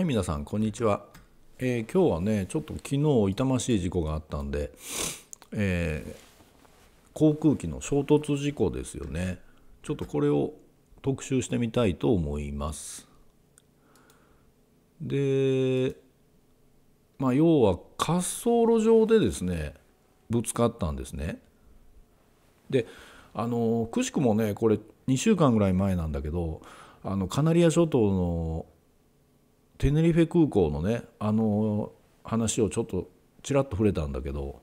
はい皆さんこんにちは、えー、今日はねちょっと昨日痛ましい事故があったんで、えー、航空機の衝突事故ですよねちょっとこれを特集してみたいと思いますでまあ要は滑走路上でですねぶつかったんですねであのくしくもねこれ2週間ぐらい前なんだけどあのカナリア諸島のテネリフェ空港のねあの話をちょっとちらっと触れたんだけど、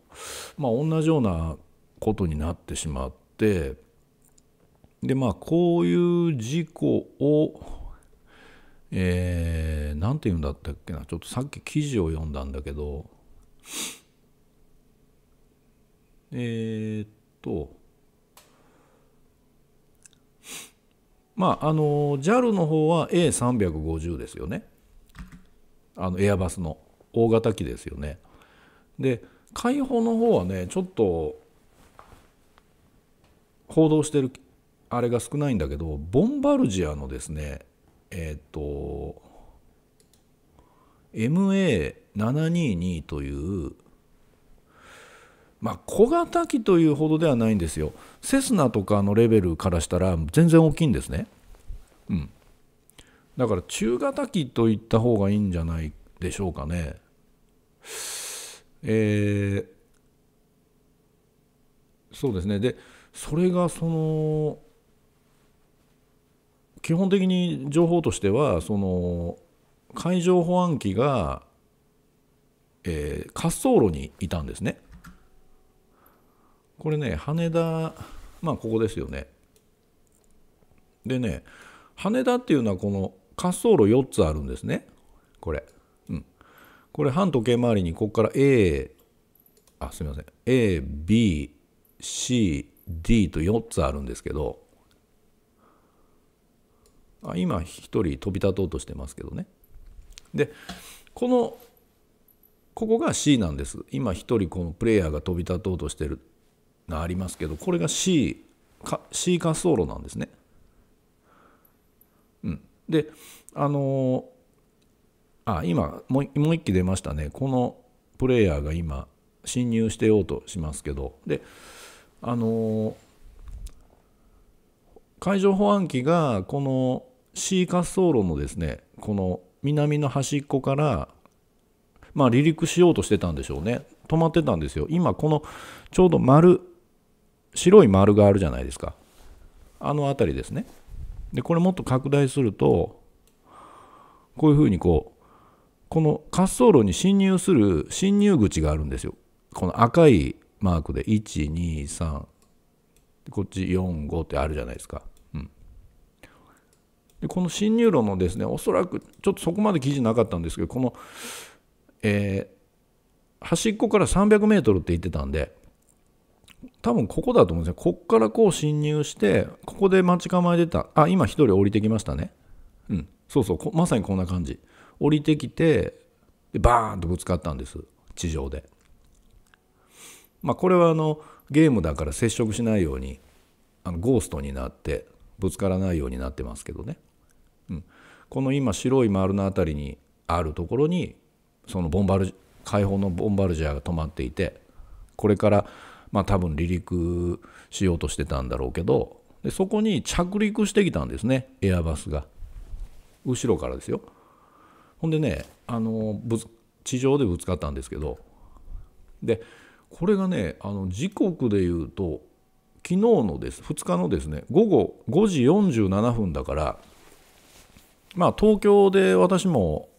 まあ、同じようなことになってしまってでまあこういう事故を何、えー、て言うんだったっけなちょっとさっき記事を読んだんだけどえー、っとまああの JAL の方は A350 ですよね。あのエアバスの大型機ですよね。で開放の方はねちょっと報道してるあれが少ないんだけどボンバルジアのですねえっ、ー、と MA722 というまあ小型機というほどではないんですよセスナとかのレベルからしたら全然大きいんですね。うん、だから中型機といった方がいいんじゃないでしょうかね。えー、そうですねでそれがその基本的に情報としてはその海上保安機が、えー、滑走路にいたんですね。これね羽田まあここですよね。でね羽田っていうのはこの滑走路4つあるんですねこれ、うん、これ反時計回りにここから A あすみません ABCD と4つあるんですけどあ今1人飛び立とうとしてますけどねでこのここが C なんです今1人このプレイヤーが飛び立とうとしてるのありますけどこれが C, C 滑走路なんですねであのあ今もうもう1機出ましたねこのプレイヤーが今侵入してようとしますけどであの海上保安機がこの C 滑走路のですねこの南の端っこからまあ離陸しようとしてたんでしょうね止まってたんですよ今このちょうど丸白い丸があるじゃないですかあの辺りですねでこれもっと拡大するとこういうふうにこうこの滑走路に侵入する侵入口があるんですよこの赤いマークで123こっち45ってあるじゃないですか、うん、でこの侵入路のですねおそらくちょっとそこまで記事なかったんですけどこの、えー、端っこから3 0 0ルって言ってたんで多分ここだと思うんですよ。こっからこう侵入して、ここで待ち構えてた。あ、今1人降りてきましたね。うん。そうそう、まさにこんな感じ。降りてきて、でバーンとぶつかったんです。地上で。まあ、これはあのゲームだから接触しないようにあのゴーストになってぶつからないようになってますけどね、うん、この今白い丸の辺りにあるところにそのボンバル解放のボンバルジャーが止まっていてこれからまあ、多分離陸しようとしてたんだろうけどでそこに着陸してきたんですねエアバスが後ろからですよほんでねあのぶ地上でぶつかったんですけどでこれがねあの時刻でいうと昨日のです2日のですね午後5時47分だからまあ東京で私も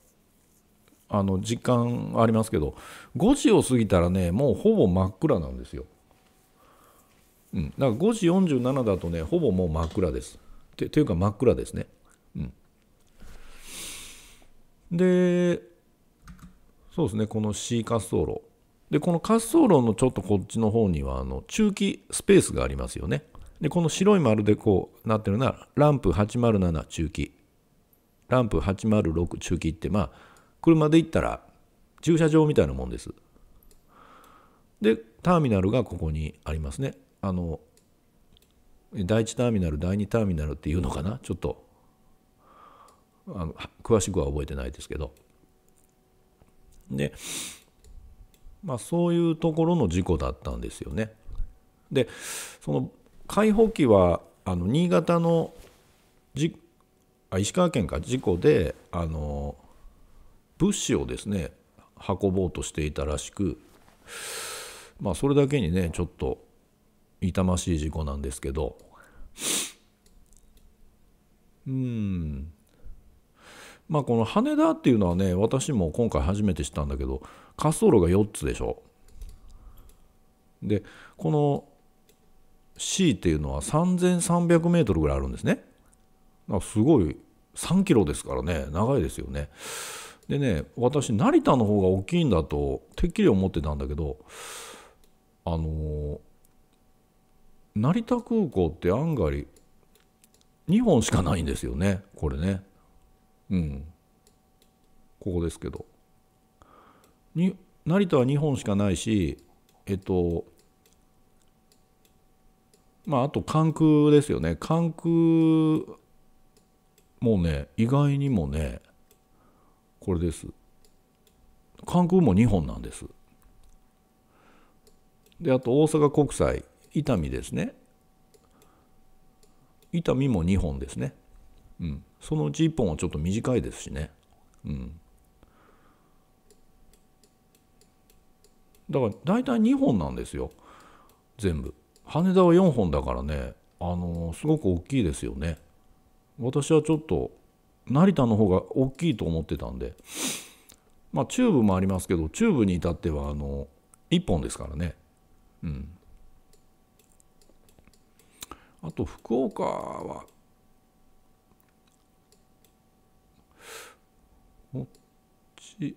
あの実感ありますけど5時を過ぎたらねもうほぼ真っ暗なんですよ。うん、だから5時47だとねほぼもう真っ暗ですていうか真っ暗ですね、うん、でそうですねこの C 滑走路でこの滑走路のちょっとこっちの方にはあの中期スペースがありますよねでこの白い丸でこうなってるのはランプ807中期ランプ806中期ってまあ車で行ったら駐車場みたいなもんですでターミナルがここにありますねあの第1ターミナル第2ターミナルっていうのかなちょっとあの詳しくは覚えてないですけどで、まあ、そういうところの事故だったんですよね。でその解放機はあの新潟のじあ石川県か事故であの物資をですね運ぼうとしていたらしく、まあ、それだけにねちょっと痛ましい事故なんですけどうんまあこの羽田っていうのはね私も今回初めて知ったんだけど滑走路が4つでしょでこの C っていうのは3300メートルぐらいあるんですねすごい3キロですからね長いですよねでね私成田の方が大きいんだとてっきり思ってたんだけどあの成田空港って案外2本しかないんですよねこれねうんここですけどに成田は2本しかないしえっとまああと関空ですよね関空もうね意外にもねこれです関空も2本なんですであと大阪国際痛みですね痛みも2本ですね、うん、そのうち1本はちょっと短いですしね、うん、だから大体2本なんですよ全部羽田は4本だからねあのー、すごく大きいですよね私はちょっと成田の方が大きいと思ってたんでまあーブもありますけどチューブに至ってはあの1本ですからねうんあと福岡はこっち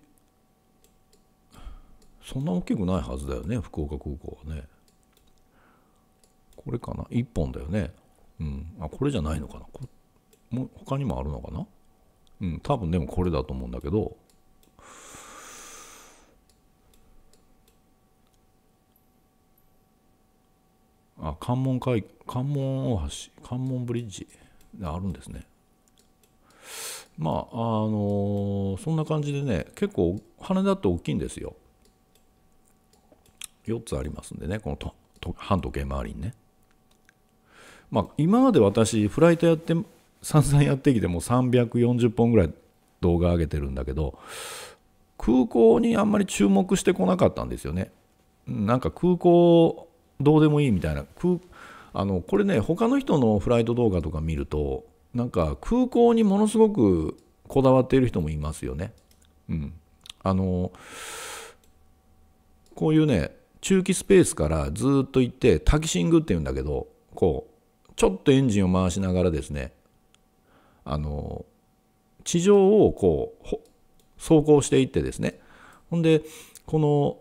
そんな大きくないはずだよね福岡空港はねこれかな1本だよねうんあこれじゃないのかなこも他にもあるのかなうん多分でもこれだと思うんだけどあ関門海関門大橋関門ブリッジあるんですねまああのそんな感じでね結構羽田って大きいんですよ4つありますんでねこのとと半時計回りにねまあ今まで私フライトやって散々やってきてもう340本ぐらい動画上げてるんだけど空港にあんまり注目してこなかったんですよねなんか空港どうでもいいみたいなあのこれね他の人のフライト動画とか見るとなんか空港にものすごくこだわっている人もいますよね。うん、あのこういうね中期スペースからずっと行ってタキシングっていうんだけどこうちょっとエンジンを回しながらですねあの地上をこう走行していってですねほんでこの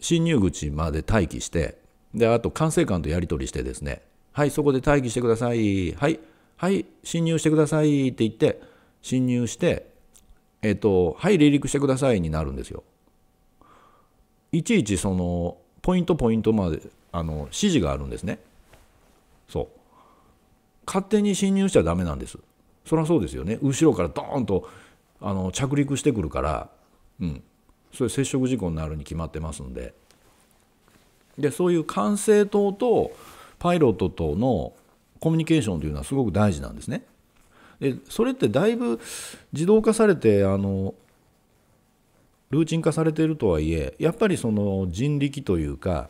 侵入口まで待機してであと管制官とやり取りしてですねはいそこで待機してくださいはいはい侵入してくださいって言って侵入してえっ、ー、とはい離陸してくださいになるんですよいちいちそのポイントポイントまであの指示があるんですねそう勝手に侵入しちゃダメなんですそりゃそうですよね後ろからドーンとあの着陸してくるから、うん、それ接触事故になるに決まってますんで。でそういう管制塔とパイロットとのコミュニケーションというのはすごく大事なんですね。でそれってだいぶ自動化されてあのルーチン化されているとはいえやっぱりその人力というか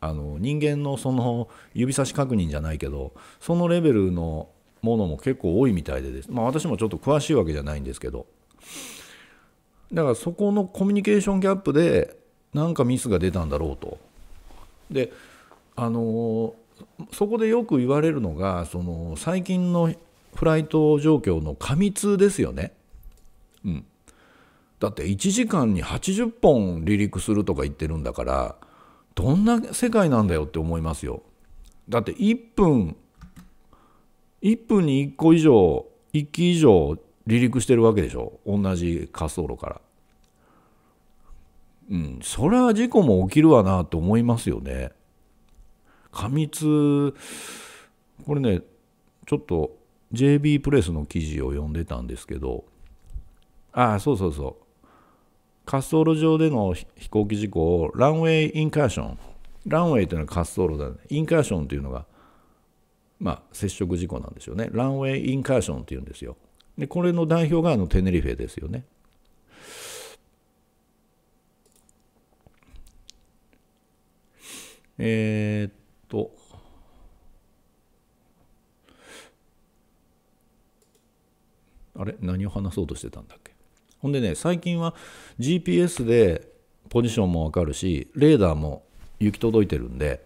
あの人間のその指差し確認じゃないけどそのレベルのものも結構多いみたいでです、まあ、私もちょっと詳しいわけじゃないんですけどだからそこのコミュニケーションギャップでなんかミスが出たんだろうとであのそこでよく言われるのがその最近のフライト状況の過密ですよね。うん、だって1時間に80本離陸するとか言ってるんだからどんな世界なんだよって思いますよ。だって1分1分に1個以上1機以上離陸してるわけでしょ同じ滑走路から。うん、それは事故も起きるわなと思いますよね。過密これねちょっと JB プレスの記事を読んでたんですけどああそうそうそう滑走路上での飛行機事故をランウェイインカーションランウェイというのは滑走路だねインカーションというのがまあ接触事故なんでしょうねランウェイインカーションっていうんですよでこれの代表があのテネリフェですよねえー、っと、あれ何を話そうとしてたんだっけほんでね、最近は GPS でポジションもわかるし、レーダーも行き届いてるんで、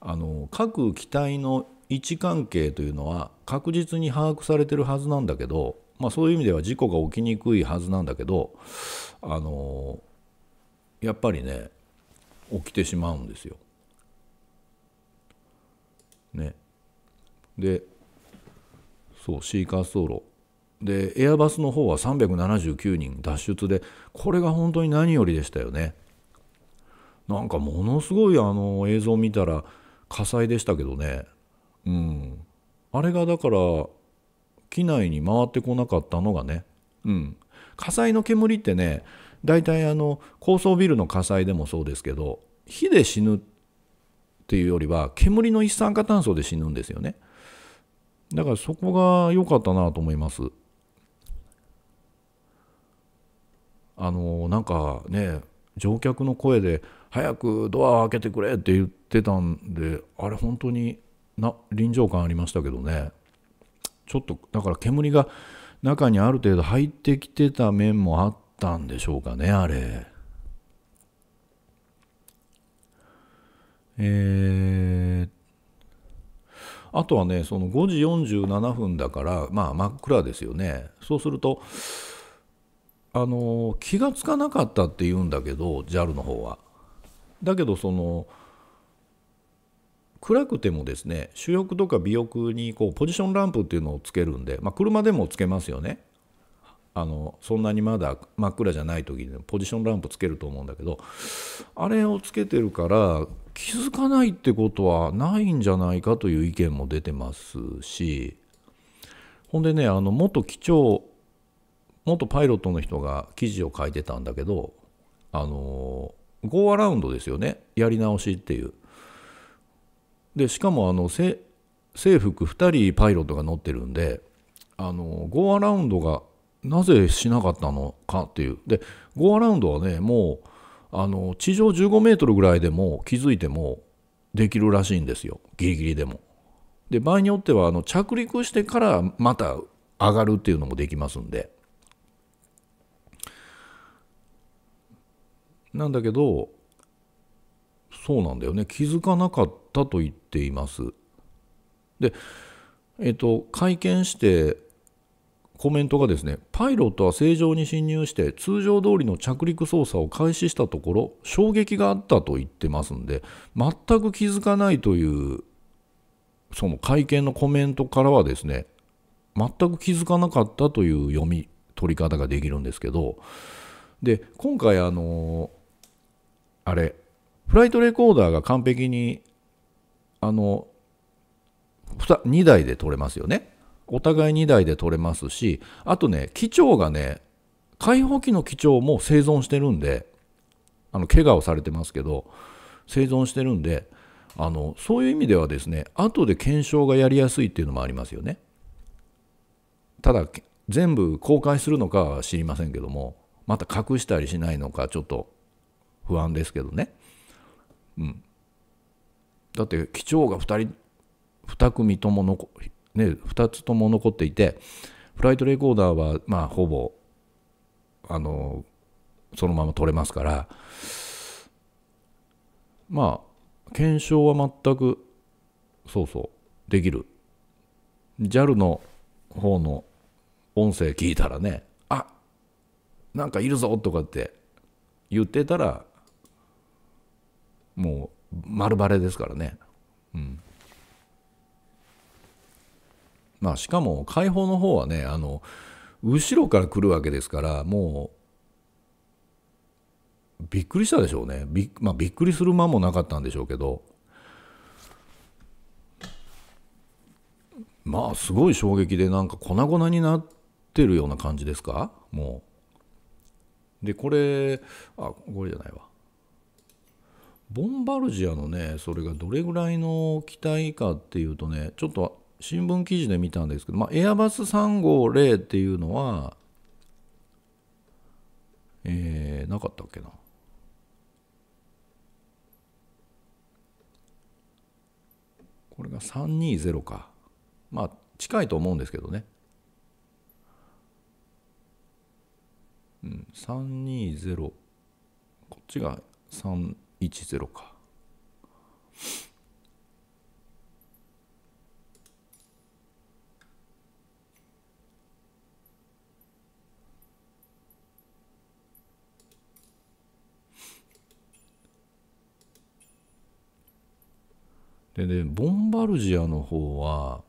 あの各機体の位置関係というのは確実に把握されてるはずなんだけど、まあ、そういう意味では事故が起きにくいはずなんだけど、あのやっぱりね起きてしまうんですよ。ねでそうシーカーストーロでエアバスの方は379人脱出でこれが本当に何よりでしたよねなんかものすごいあの映像を見たら火災でしたけどねうんあれがだから機内に回ってこなかったのがねうん火災の煙ってね大体あの高層ビルの火災でもそうですけど火で死ぬってっていうよりは煙の一酸化炭素で死ぬんですよねだからそこが良かったなと思いますあのなんかね乗客の声で「早くドアを開けてくれ」って言ってたんであれ本当にな臨場感ありましたけどねちょっとだから煙が中にある程度入ってきてた面もあったんでしょうかねあれ。えー、あとはねその5時47分だからまあ真っ暗ですよねそうするとあの気が付かなかったって言うんだけど JAL の方は。だけどその暗くてもですね主翼とか尾翼にこうポジションランプっていうのをつけるんで、まあ、車でもつけますよねあのそんなにまだ真っ暗じゃない時にポジションランプつけると思うんだけどあれをつけてるから気づかないってことはないんじゃないかという意見も出てますしほんでねあの元機長元パイロットの人が記事を書いてたんだけどあのゴーアラウンドですよねやり直しっていう。でしかもあの制服2人パイロットが乗ってるんであのゴーアラウンドがなぜしなかったのかっていうでゴーアラウンドはねもうあの地上15メートルぐらいでも気づいてもできるらしいんですよギリギリでも。で場合によってはあの着陸してからまた上がるっていうのもできますんで。なんだけどそうなんだよね気づかなかったと言っています。でえっと会見してコメントがですねパイロットは正常に侵入して通常通りの着陸操作を開始したところ衝撃があったと言ってますんで全く気づかないというその会見のコメントからはですね全く気づかなかったという読み取り方ができるんですけどで今回あのあれフライトレコーダーが完璧にあの 2, 2台で撮れますよね。お互い2台で取れますしあとね機長がね解放機の機長も生存してるんであの怪我をされてますけど生存してるんであのそういう意味ではですね後で検証がやりやすいっていうのもありますよね。ただ全部公開するのかは知りませんけどもまた隠したりしないのかちょっと不安ですけどね。うん、だって機長が2人2組ともね、2つとも残っていてフライトレコーダーはまあほぼあのそのまま撮れますからまあ検証は全くそうそうできる JAL の方の音声聞いたらねあなんかいるぞとかって言ってたらもう丸バレですからねまあ、しかも解放の方はねあの後ろから来るわけですからもうびっくりしたでしょうねび,、まあ、びっくりする間もなかったんでしょうけどまあすごい衝撃でなんか粉々になってるような感じですかもう。でこれあこれじゃないわ。ボンバルジアのねそれがどれぐらいの機体かっていうとねちょっと新聞記事で見たんですけど、まあ、エアバス350っていうのは、えー、なかったっけな。これが320か。まあ、近いと思うんですけどね。うん、320。こっちが310か。でねボンバルジアの方は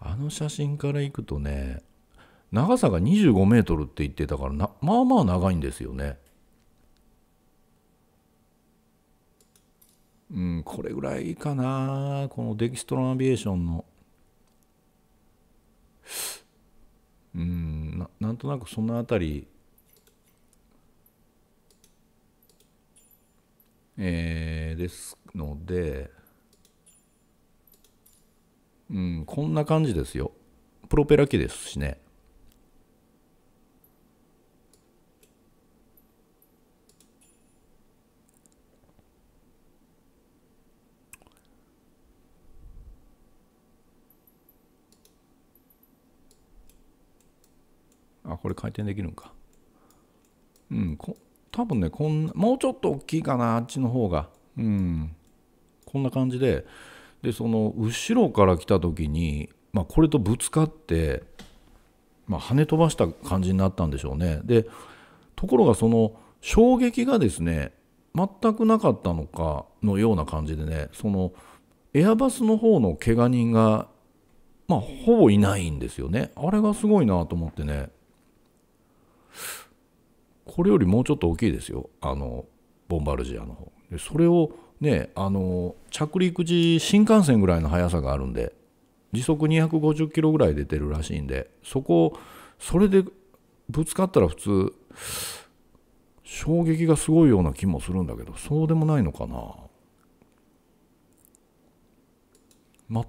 あの写真からいくとね長さが25メートルって言ってたからなまあまあ長いんですよね。うん、これぐらいかなこのデキストロンアビエーションのうんななんとなくその辺りえー、ですので、うん、こんな感じですよ。プロペラ機ですしね。あ、これ回転できるんか。うん、こ多分ね、こんもうちょっと大きいかな、あっちの方が。うん。こんな感じででその後ろから来た時に、まあ、これとぶつかって、まあ、跳ね飛ばした感じになったんでしょうねでところがその衝撃がですね全くなかったのかのような感じでねそのエアバスの方のけが人が、まあ、ほぼいないんですよねあれがすごいなと思ってねこれよりもうちょっと大きいですよあのボンバルジアの方でそれをね、あの着陸時新幹線ぐらいの速さがあるんで時速250キロぐらい出てるらしいんでそこそれでぶつかったら普通衝撃がすごいような気もするんだけどそうでもないのかな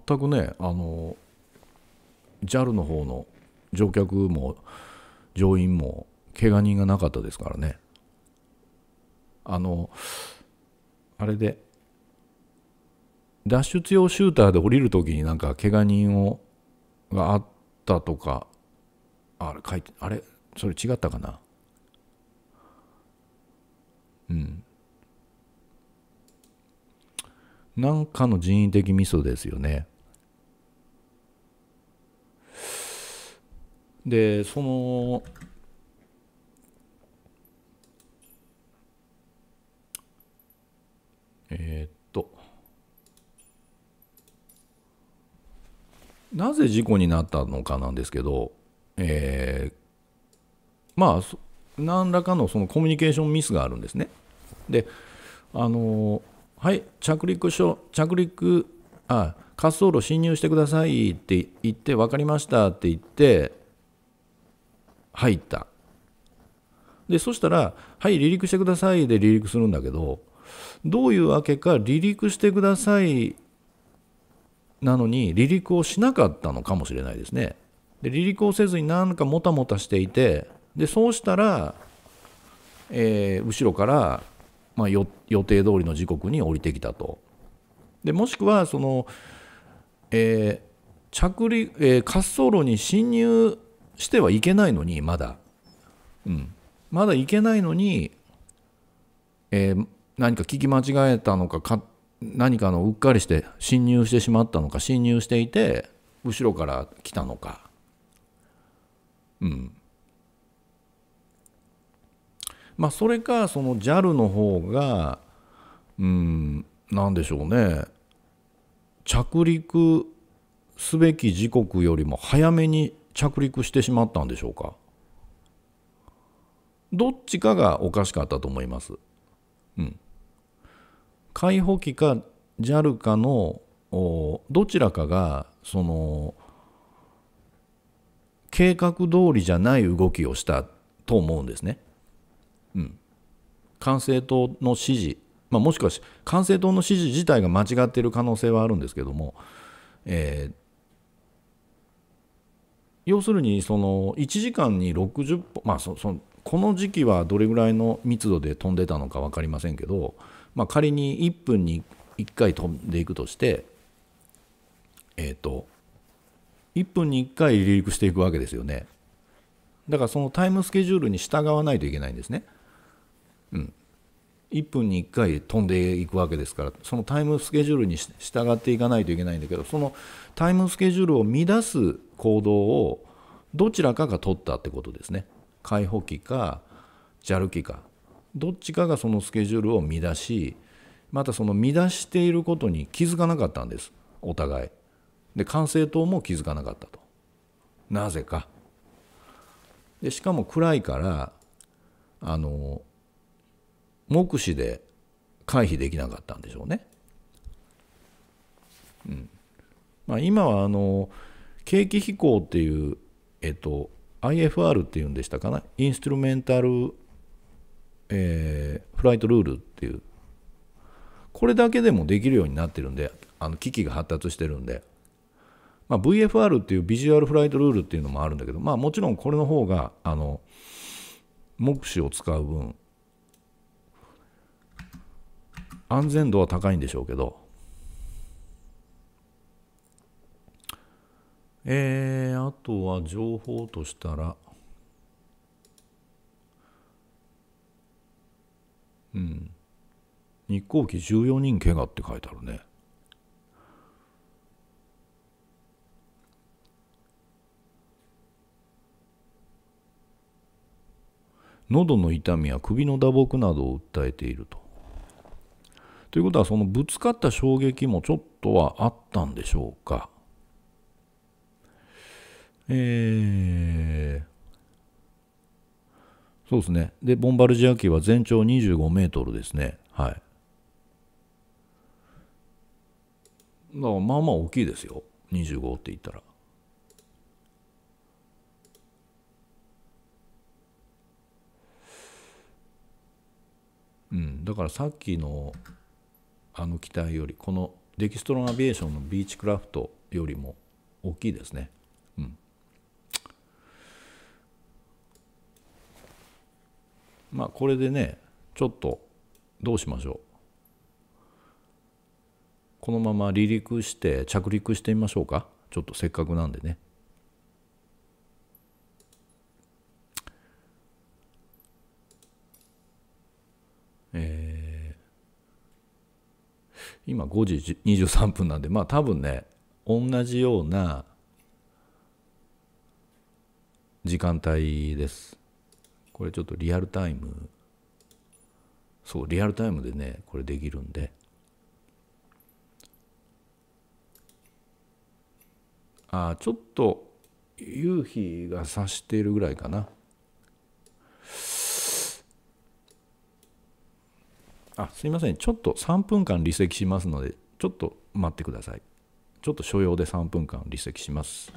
全くねあの JAL の方の乗客も乗員も怪我人がなかったですからねあのあれで脱出用シューターで降りる時になんか怪我人をがあったとかあれ書いてあれそれ違ったかなうんなんかの人為的ミスですよねでそのえー、っと、なぜ事故になったのかなんですけど、えー、まあ、何らかのそのコミュニケーションミスがあるんですね。で、あのはい、着陸所着陸あ滑走路侵入してくださいって言って分かりましたって言って入ったでそしたら「はい離陸してください」で離陸するんだけどどういうわけか離陸してくださいなのに離陸をしなかったのかもしれないですね。で離陸をせずになんかもたもたしていてでそうしたら、えー、後ろから、まあ、予定通りの時刻に降りてきたと。でもしくはその、えー、着陸、えー、滑走路に侵入してはいけないのにまだ、うん、まだ行けないのに、えー、何か聞き間違えたのかか何かのうっかりして侵入してしまったのか侵入していて後ろから来たのかうんまあそれかその JAL の方がうん何でしょうね着陸すべき時刻よりも早めに着陸してしまったんでしょうかどっちかがおかしかったと思います。うん解放機か JAL かのどちらかがその計画通りじゃない動きをしたと思うんですね。うん、管制塔の指示、まあ、もしくは管制塔の指示自体が間違っている可能性はあるんですけども、えー、要するにその1時間に60本、まあ、そそこの時期はどれぐらいの密度で飛んでたのか分かりませんけど、まあ、仮に1分に1回飛んでいくとしてえっ、ー、と1分に1回離陸していくわけですよねだからそのタイムスケジュールに従わないといけないんですね、うん、1分に1回飛んでいくわけですからそのタイムスケジュールに従っていかないといけないんだけどそのタイムスケジュールを乱す行動をどちらかが取ったってことですね。解放機か JAL 機かどっちかがそのスケジュールを乱しまたその乱していることに気づかなかったんですお互いで管制塔も気づかなかったとなぜかでしかも暗いからあの目視で回避できなかったんでしょうね。うんまあ、今はあの景気飛行っていう、えっと、IFR っていうんでしたかなインストゥルメンタルえー、フライトルールっていうこれだけでもできるようになってるんであの機器が発達してるんで、まあ、VFR っていうビジュアルフライトルールっていうのもあるんだけど、まあ、もちろんこれの方があの目視を使う分安全度は高いんでしょうけどえー、あとは情報としたらうん日航機14人怪我って書いてあるね喉の痛みや首の打撲などを訴えていると。ということはそのぶつかった衝撃もちょっとはあったんでしょうか。えーそうですね。で、ボンバルジア機は全長25メートルですね。はい。だからまあまあ大きいですよ。25って言ったら。うん、だからさっきのあの機体よりこのデキストロンアビエーションのビーチクラフトよりも大きいですね。まあこれでねちょっとどうしましょうこのまま離陸して着陸してみましょうかちょっとせっかくなんでねえー、今5時23分なんでまあ多分ね同じような時間帯ですこれちょっとリアルタイムそうリアルタイムでねこれできるんであちょっと夕日が差しているぐらいかなあすいませんちょっと3分間離席しますのでちょっと待ってくださいちょっと所要で3分間離席します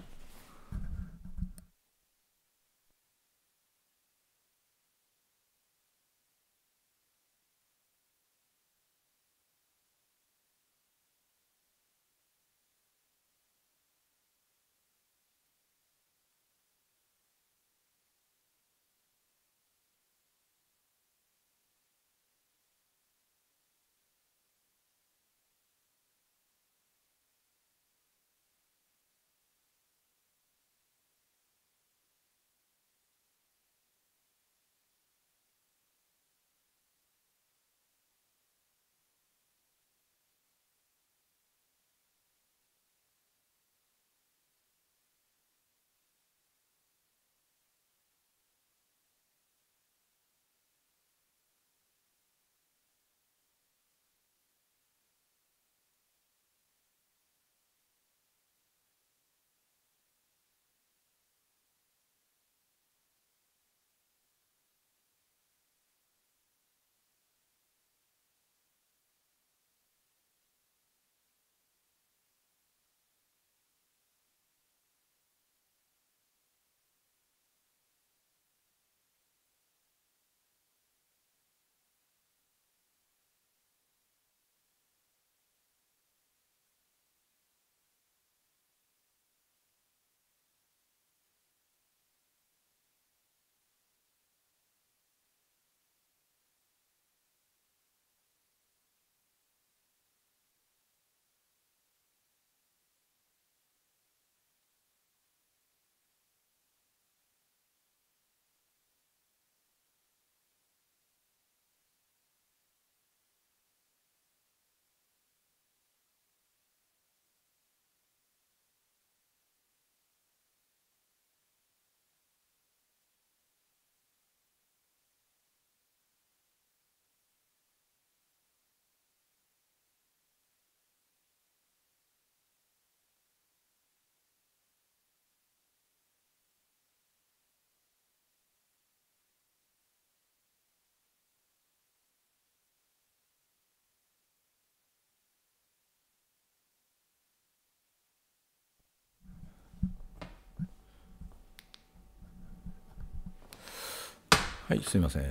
はいすいません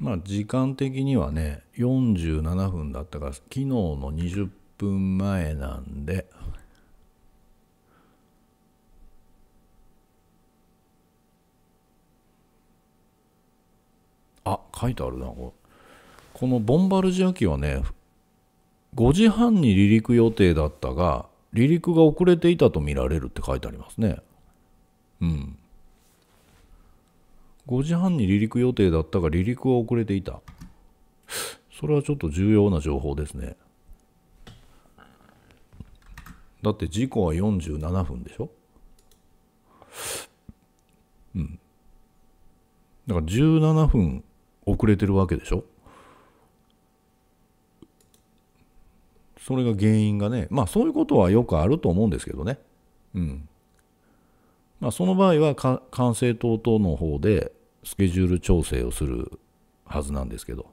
まあ時間的にはね47分だったから昨日の20分前なんであ書いてあるなここのボンバルジア機はね5時半に離陸予定だったが離陸が遅れていたとみられるって書いてありますねうん5時半に離陸予定だったが離陸は遅れていたそれはちょっと重要な情報ですねだって事故は47分でしょうんだから17分遅れてるわけでしょそれが原因がねまあそういうことはよくあると思うんですけどねうんまあその場合は管制塔等の方でスケジュール調整をするはずなんですけど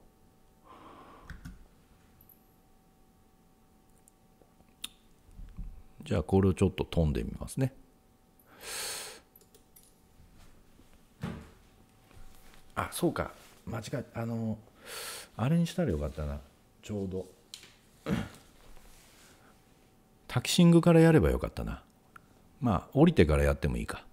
じゃあこれをちょっと飛んでみますねあそうか間違えあのあれにしたらよかったなちょうどタキシングからやればよかったなまあ降りてからやってもいいか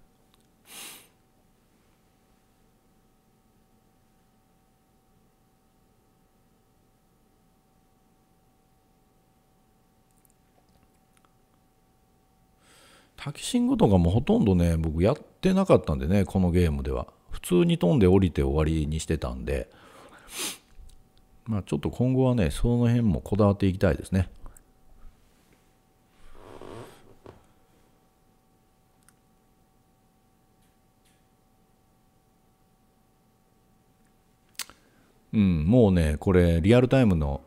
タキシングとかもほとんどね僕やってなかったんでねこのゲームでは普通に飛んで降りて終わりにしてたんでまあちょっと今後はねその辺もこだわっていきたいですねうん、もうね、これ、リアルタイムの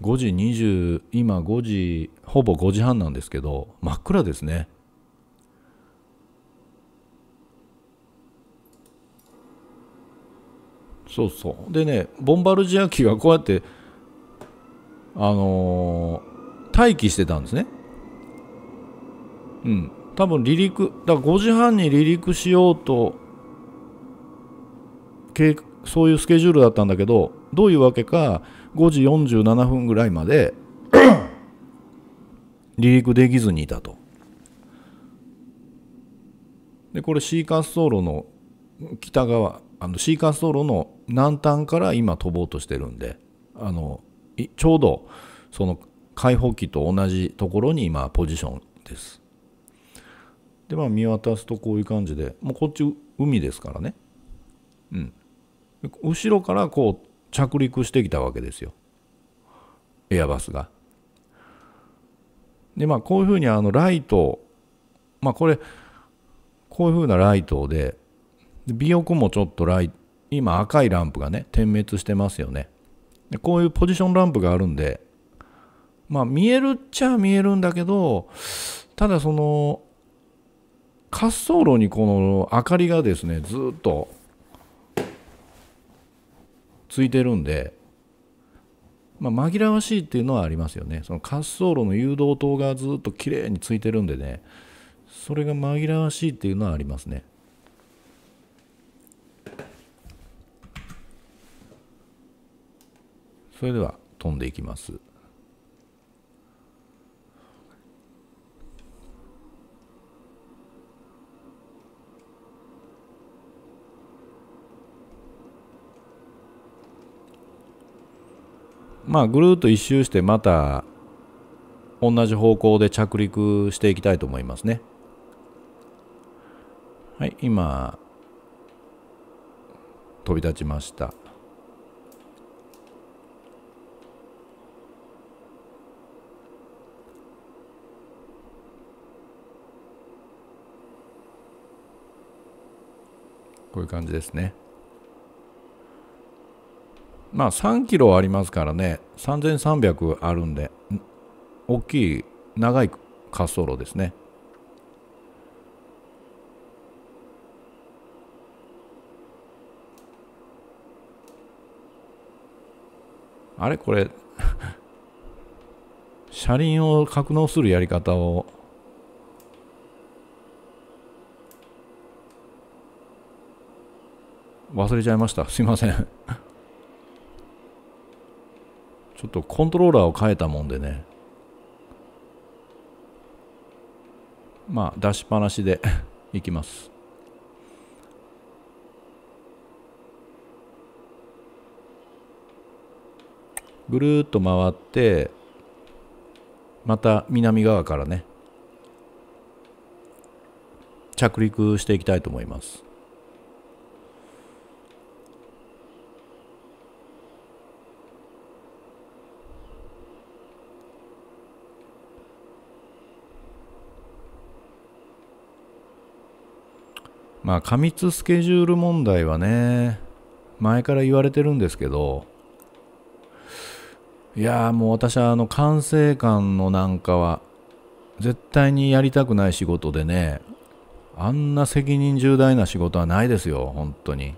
5時20今5時ほぼ5時半なんですけど真っ暗ですねそうそうでねボンバルジア機がこうやってあのー、待機してたんですねうん多分離陸だから5時半に離陸しようとそういうスケジュールだったんだけどどういうわけか5時47分ぐらいまで離陸 できずにいたと。でこれシーカス道路の北側あのシーカス道路の南端から今飛ぼうとしてるんであのちょうどその解放機と同じところに今ポジションです。でまあ見渡すとこういう感じでもうこっち海ですからね。うん。後ろからこう着陸してきたわけですよエアバスが。でまあこういうふうにあのライトまあこれこういうふうなライトで尾翼もちょっとライ今赤いランプがね点滅してますよね。でこういうポジションランプがあるんでまあ見えるっちゃ見えるんだけどただその滑走路にこの明かりがですねずっとついてるんで、まあ、紛らわしいっていうのはありますよねその滑走路の誘導灯がずっと綺麗についてるんでねそれが紛らわしいっていうのはありますねそれでは飛んでいきますまあ、ぐるっと一周してまた同じ方向で着陸していきたいと思いますね。はい、今、飛び立ちました。こういう感じですね。まあ3キロありますからね3300あるんで大きい長い滑走路ですねあれこれ 車輪を格納するやり方を忘れちゃいましたすいませんちょっとコントローラーを変えたもんでねまあ出しっぱなしで いきますぐるっと回ってまた南側からね着陸していきたいと思いますまあ過密スケジュール問題はね、前から言われてるんですけど、いやもう私はあの管制官のなんかは絶対にやりたくない仕事でね、あんな責任重大な仕事はないですよ、本当に。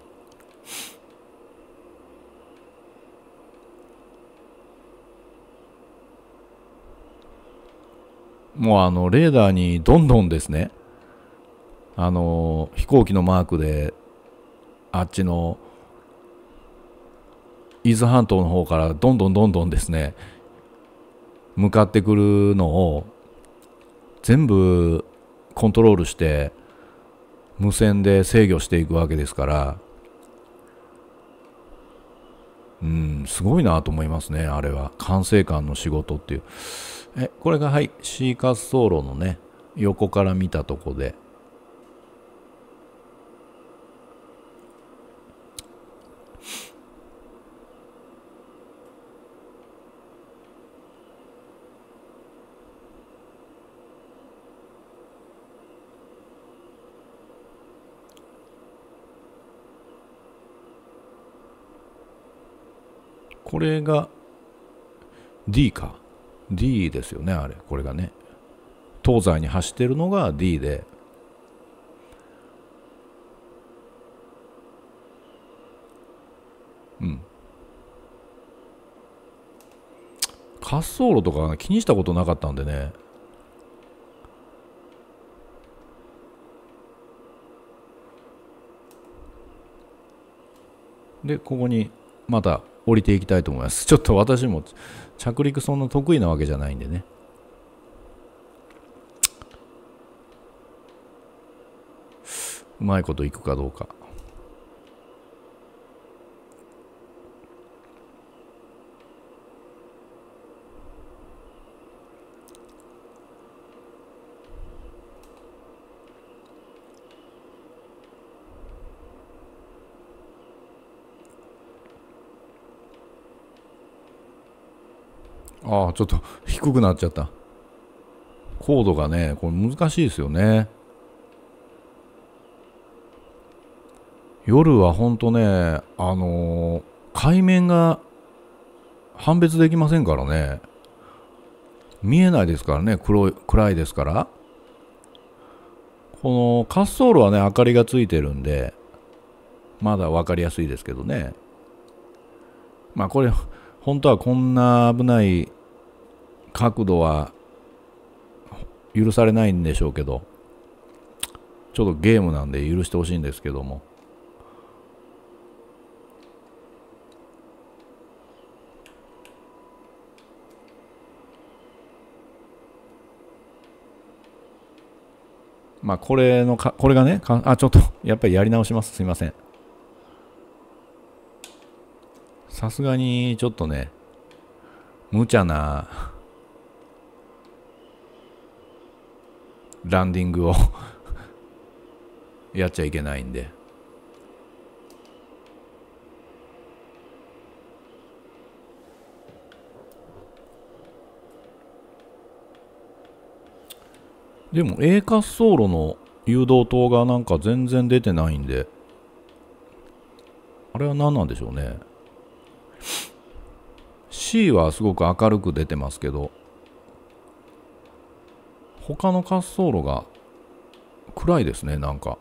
もうあのレーダーにどんどんですね、あの飛行機のマークであっちの伊豆半島の方からどんどんどんどんですね向かってくるのを全部コントロールして無線で制御していくわけですからうんすごいなと思いますねあれは管制官の仕事っていうえこれがはい C 滑走路のね横から見たとこでこれが D か。D ですよね、あれ。これがね。東西に走ってるのが D で。うん。滑走路とか気にしたことなかったんでね。で、ここにまた降りていきたいと思います。ちょっと私も着陸そんな得意なわけじゃないんでね。うまいこといくかどうか。あちょっと低くなっちゃったコードがねこれ難しいですよね夜はほんとねあのー、海面が判別できませんからね見えないですからね黒い暗いですからこの滑走路はね明かりがついてるんでまだ分かりやすいですけどねまあこれ本当はこんな危ない角度は許されないんでしょうけど、ちょっとゲームなんで許してほしいんですけども。まあ、これのか、これがね、かあ、ちょっと、やっぱりやり直します。すいません。さすがに、ちょっとね、無茶なランディングを やっちゃいけないんで。でも A 滑走路の誘導灯がなんか全然出てないんで、あれは何なんでしょうね。C はすごく明るく出てますけど、他の滑走路が暗いですねなんか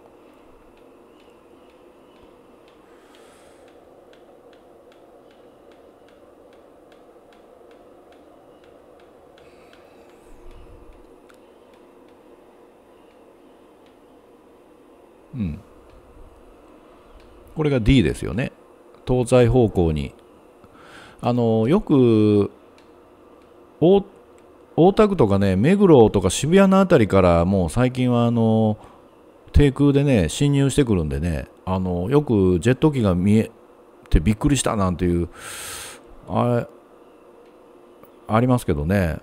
うんこれが D ですよね東西方向にあのよく OT 大田区とかね目黒とか渋谷の辺りからもう最近はあの低空でね侵入してくるんでねあのよくジェット機が見えてびっくりしたなんていうあありますけどね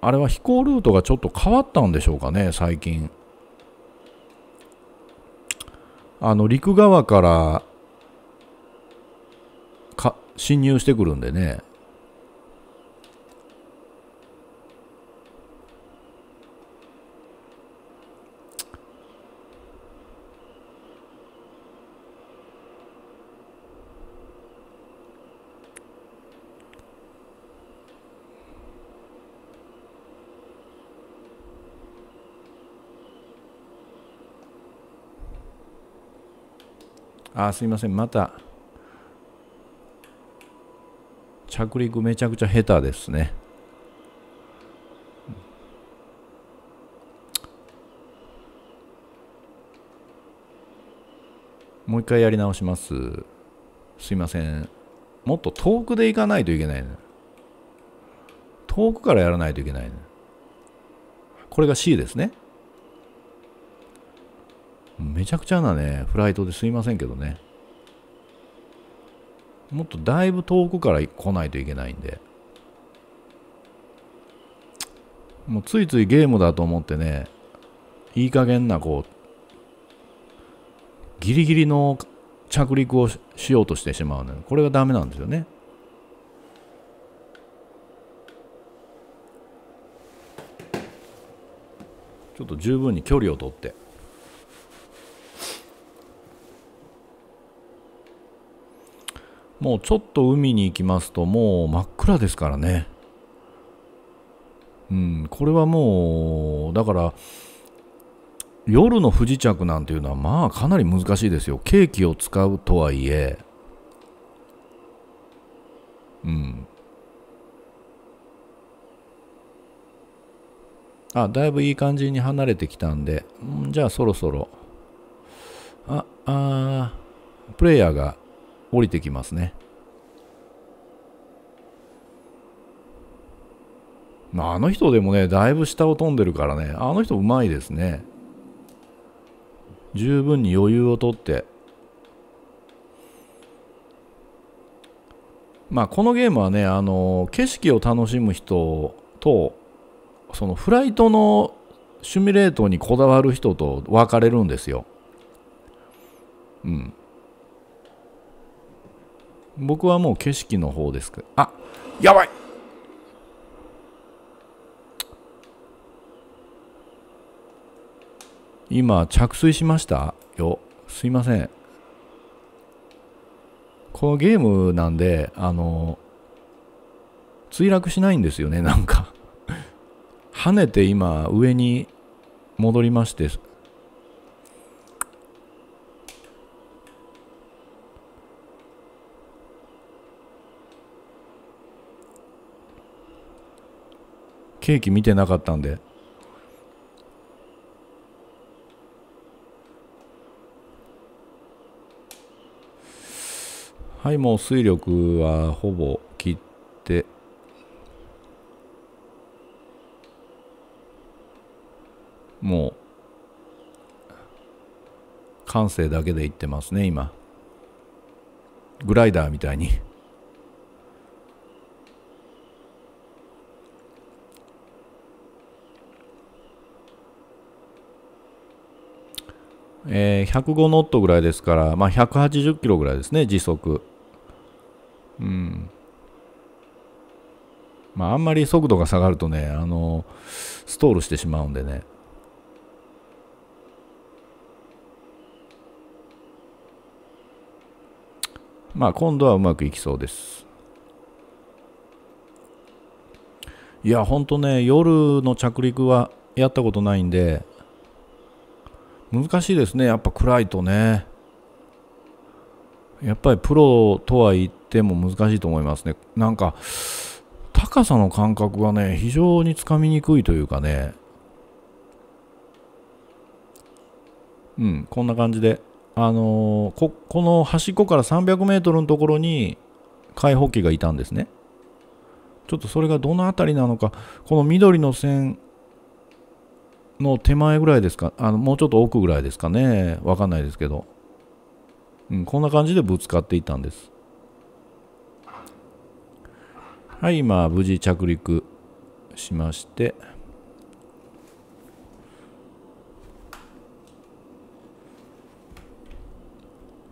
あれは飛行ルートがちょっと変わったんでしょうかね最近あの陸側から侵入してくるんでねあ、すいません、また、着陸めちゃくちゃ下手ですね。もう一回やり直します。すいません。もっと遠くで行かないといけないね。遠くからやらないといけないね。これが C ですね。めちゃくちゃなね、フライトですいませんけどね。もっとだいぶ遠くから来ないといけないんで。もうついついゲームだと思ってね、いい加減なこう、ギリギリの着陸をしようとしてしまうので、これがダメなんですよね。ちょっと十分に距離をとってもうちょっと海に行きますともう真っ暗ですからねうんこれはもうだから夜の不時着なんていうのはまあかなり難しいですよケーキを使うとはいえうんあだいぶいい感じに離れてきたんでんじゃあそろそろああプレイヤーが降りてきますね。あの人でもね、だいぶ下を飛んでるからね、あの人うまいですね。十分に余裕をとって。まあ、このゲームはね、あの、景色を楽しむ人と、そのフライトのシミュレートにこだわる人と分かれるんですよ。うん。僕はもう景色の方ですけどあやばい今着水しましたよすいませんこのゲームなんであの墜落しないんですよねなんか跳ねて今上に戻りましてケーキ見てなかったんではいもう水力はほぼ切ってもう感性だけでいってますね今グライダーみたいにえー、105ノットぐらいですから、まあ、180キロぐらいですね、時速。うん。まあ、あんまり速度が下がるとね、あの、ストールしてしまうんでね。まあ、今度はうまくいきそうです。いや、ほんとね、夜の着陸はやったことないんで、難しいですねやっぱ暗いとねやっぱりプロとは言っても難しいと思いますねなんか高さの感覚がね非常につかみにくいというかねうんこんな感じであのー、ここの端っこから 300m のところに解放機がいたんですねちょっとそれがどの辺りなのかこの緑の線の手前ぐらいですかあのもうちょっと奥ぐらいですかねわかんないですけど、うん、こんな感じでぶつかっていたんですはい今無事着陸しまして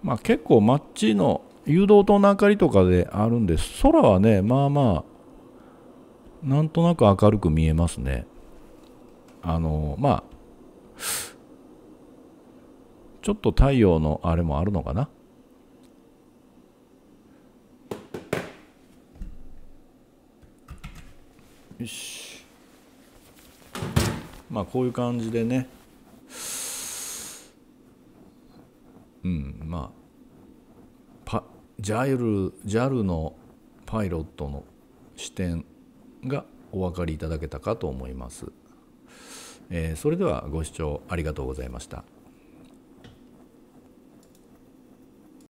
まあ結構街の誘導灯の明かりとかであるんです空はねまあまあなんとなく明るく見えますねあのまあちょっと太陽のあれもあるのかなよしまあこういう感じでねうんまあパ JAL, ジャルのパイロットの視点がお分かりいただけたかと思います。えー、それではご視聴ありがとうございました。